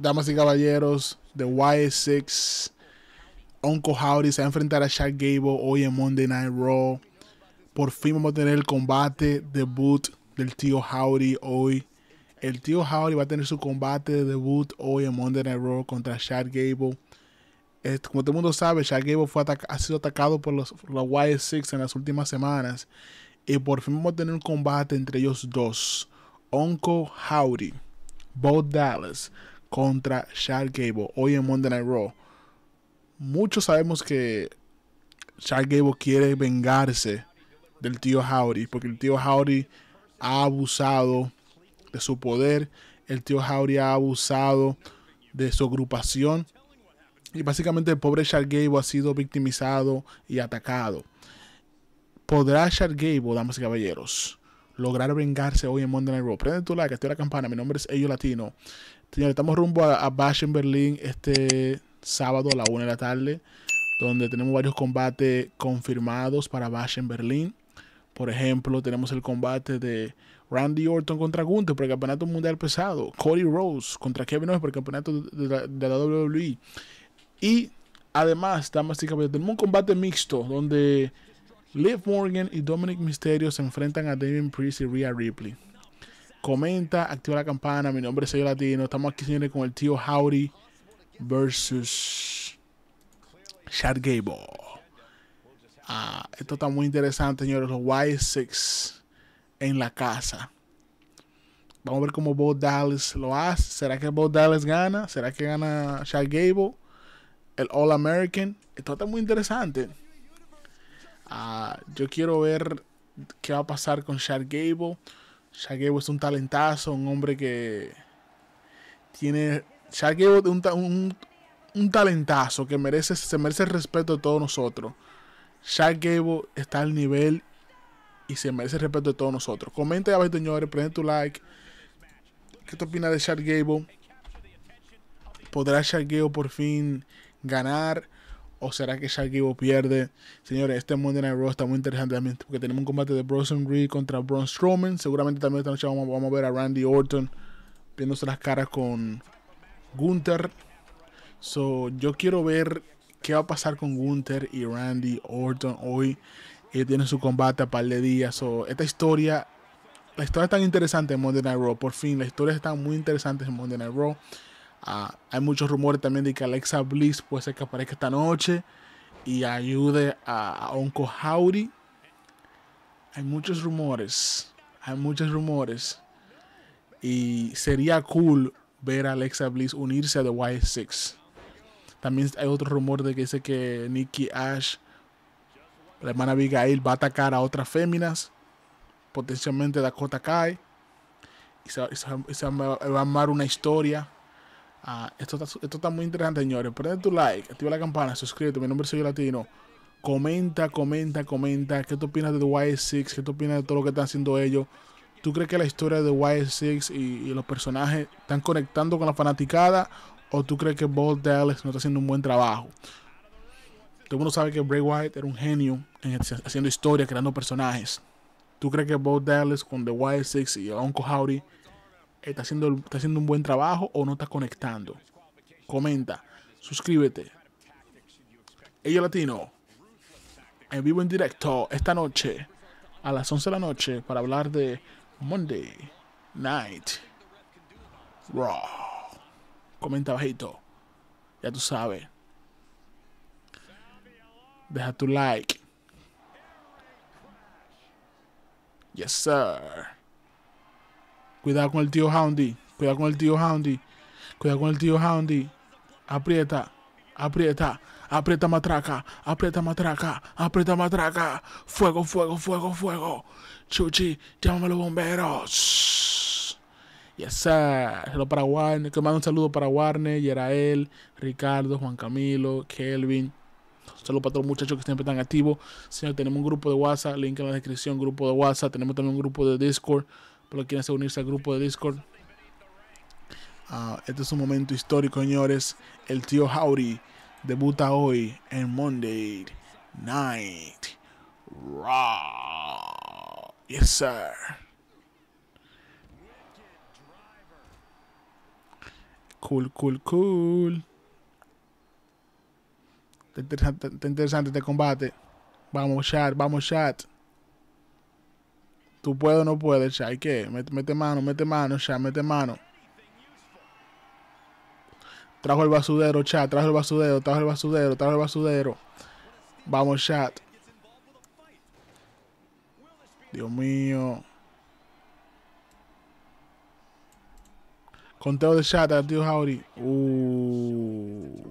damas y caballeros, The Y6, Uncle Howdy se va a enfrentar a Chad Gable hoy en Monday Night Raw. Por fin vamos a tener el combate debut del tío Howdy hoy. El tío Howdy va a tener su combate de debut hoy en Monday Night Raw contra Chad Gable. Como todo el mundo sabe, Chad Gable fue ha sido atacado por los, los Y6 en las últimas semanas. Y por fin vamos a tener un combate entre ellos dos. Uncle Howdy, Bo Dallas, contra Shark Gable hoy en Monday Night Raw. Muchos sabemos que Shark Gable quiere vengarse del tío Howdy, porque el tío Howdy ha abusado de su poder, el tío Howdy ha abusado de su agrupación y básicamente el pobre Chad Gable ha sido victimizado y atacado. ¿Podrá Chad Gable, damas y caballeros, lograr vengarse hoy en Monday Night Raw. Prende tu like, activa la campana. Mi nombre es Ello Latino. Señores, estamos rumbo a, Bash en Berlín este sábado a la 1 de la tarde, donde tenemos varios combates confirmados para Bash en Berlín. Por ejemplo, tenemos el combate de Randy Orton contra Gunther por el Campeonato Mundial Pesado. Cody Rose contra Kevin Owens por el Campeonato de la, WWE. E. Y además, damas y caballeros, tenemos un combate mixto donde Liv Morgan y Dominic Mysterio se enfrentan a David Priest y Rhea Ripley. Comenta, activa la campana. Mi nombre es Sello Latino. Estamos aquí, señores, con el tío Howdy versus Chad Gable. Ah, esto está muy interesante, señores. Los Y6 en la casa. Vamos a ver cómo Bo Dallas lo hace. ¿Será que Bo Dallas gana? ¿Será que gana Chad Gable? El All American. Esto está muy interesante. Ah, yo quiero ver qué va a pasar con Shark Gable. Shark Gable es un talentazo, un hombre que tiene. Shark Gable es un, un, talentazo que merece, se merece el respeto de todos nosotros. Shark Gable está al nivel y se merece el respeto de todos nosotros. Comenta abajo, señores, prende tu like. ¿Qué te opinas de Shark Gable? ¿Podrá Shark Gable por fin ganar? ¿O será que Shaggy pierde? Señores, este Monday Night Raw está muy interesante también. Porque tenemos un combate de Bronson Reed contra Braun Strowman. Seguramente también esta noche vamos, a ver a Randy Orton viéndose las caras con Gunther. So, yo quiero ver qué va a pasar con Gunther y Randy Orton hoy. Ellos tienen su combate a par de días. So, esta historia, la historia es tan interesante en Monday Night Raw. Por fin, la historia están muy interesante en Monday Night Raw. Ah, hay muchos rumores también de que Alexa Bliss puede ser que aparezca esta noche y ayude a, a Howdy. Hay muchos rumores. Hay muchos rumores. Y sería cool ver a Alexa Bliss unirse a The White Six. También hay otro rumor de que dice que Nikki Ash, la hermana Abigail, va a atacar a otras féminas. Potencialmente Dakota Kai. Y se, va a armar una historia Ah, esto, está, muy interesante, señores. Prende tu like, activa la campana, suscríbete. Mi nombre es Sergio Latino. Comenta, comenta, comenta. ¿Qué tú opinas de The Y6? ¿Qué tú opinas de todo lo que están haciendo ellos? ¿Tú crees que la historia de The 6 y, y, los personajes están conectando con la fanaticada? ¿O tú crees que Bob Dallas no está haciendo un buen trabajo? Todo el mundo sabe que Bray Wyatt era un genio haciendo historia, creando personajes. ¿Tú crees que Bob Dallas con The Y6 y Uncle Howdy está haciendo, un buen trabajo o no está conectando. Comenta, suscríbete. Ello Latino, en vivo en directo, esta noche, a las 11 de la noche, para hablar de Monday Night Raw. Comenta bajito, ya tú sabes. Deja tu like. Yes, sir. Cuidado con el tío Houndy. Cuidado con el tío Houndy. Cuidado con el tío Houndy. Aprieta. Aprieta. Aprieta matraca. Aprieta matraca. Aprieta matraca. Fuego, fuego, fuego, fuego. Chuchi, llámame los bomberos. Yes, sir. Saludos para Warner. Que mando un saludo para Warner, Yerael, Ricardo, Juan Camilo, Kelvin. Saludos para todos los muchachos que siempre están activos. Señor, tenemos un grupo de WhatsApp, link en la descripción, grupo de WhatsApp. Tenemos también un grupo de Discord. Pero quieren se unirse al grupo de Discord. Ah, este es un momento histórico, señores. El tío Howdy debuta hoy en Monday Night Raw. Yes, sir. Cool, cool, cool. interesante, está interesante este combate. Vamos, chat, vamos, chat. Tú puedes o no puedes, chat ¿Qué? Mete, mano, mete mano, chat, mete mano. Trajo el basudero, chat. Trajo el basudero, trajo el basudero, trajo el basudero. Vamos, chat. Dios mío. Conteo de chat, tío Jauri. Uh.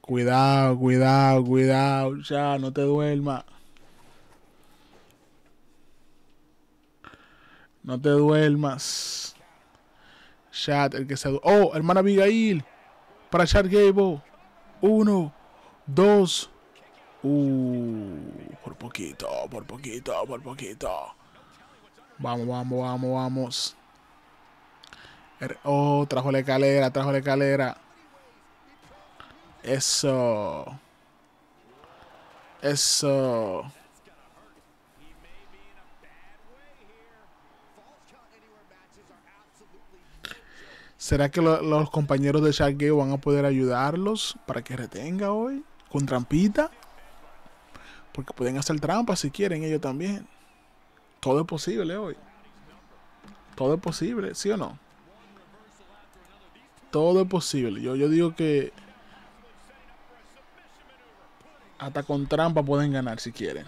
Cuidado, cuidado, cuidado. Ya, no te duermas. No te duermas. Chat, el que se... Oh, hermana Abigail. Para Chad Gable. Uno, dos. Uh, por poquito, por poquito, por poquito. Vamos, vamos, vamos, vamos. Er, oh, trajo la escalera, trajo la escalera. Eso. Eso. ¿Será que los compañeros de Sharkgate van a poder ayudarlos para que retenga hoy? ¿Con trampita? Porque pueden hacer trampas si quieren ellos también. Todo es posible hoy. Todo es posible, ¿sí o no? Todo es posible. Yo, yo digo que hasta con trampa pueden ganar si quieren.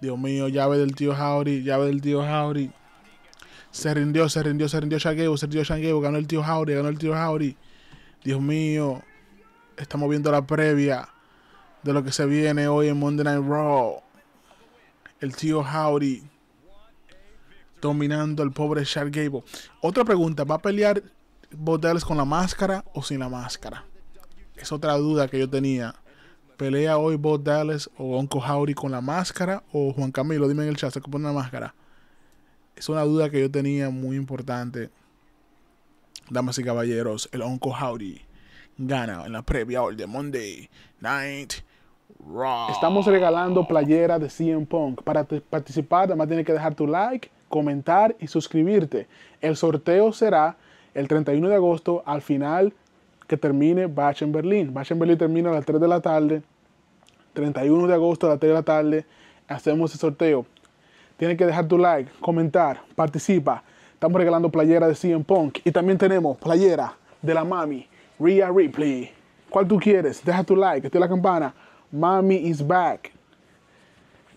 Dios mío, llave del tío Jauri, llave del tío Jauri. Se rindió, se rindió, se rindió Gable, se rindió Gable, ganó el tío Jauri, ganó el tío Jauri. Dios mío, estamos viendo la previa de lo que se viene hoy en Monday Night Raw. El tío Jauri dominando al pobre Shark Otra pregunta, ¿va a pelear Dallas con la máscara o sin la máscara? Es otra duda que yo tenía. ¿Pelea hoy Bob Dallas o Onco Jauri con la máscara? O Juan Camilo, dime en el chat, ¿se pone la máscara? es una duda que yo tenía muy importante. Damas y caballeros, el Onco Howdy gana en la previa de Monday Night Raw. Estamos regalando playera de CM Punk. Para participar, además tienes que dejar tu like, comentar y suscribirte. El sorteo será el 31 de agosto al final que termine Bach en Berlín. Bach en Berlín termina a las 3 de la tarde. 31 de agosto a las 3 de la tarde hacemos el sorteo. Tienes que dejar tu like, comentar, participa. Estamos regalando playera de CM Punk y también tenemos playera de la mami, Rhea Ripley. ¿Cuál tú quieres? Deja tu like, activa la campana. Mami is back.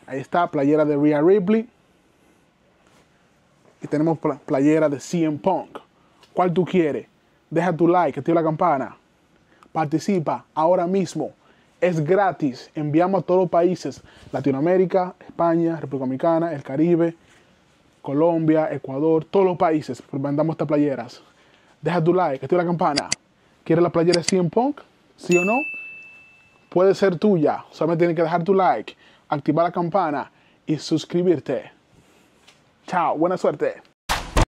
Ahí está, playera de Rhea Ripley. Y tenemos playera de CM Punk. ¿Cuál tú quieres? Deja tu like, activa la campana. Participa ahora mismo es gratis. Enviamos a todos los países, Latinoamérica, España, República Dominicana, el Caribe, Colombia, Ecuador, todos los países. Mandamos estas playeras. Deja tu like, activa la campana. ¿Quieres la playera de CM Punk? ¿Sí o no? Puede ser tuya. Solamente tienes que dejar tu like, activar la campana y suscribirte. Chao, buena suerte.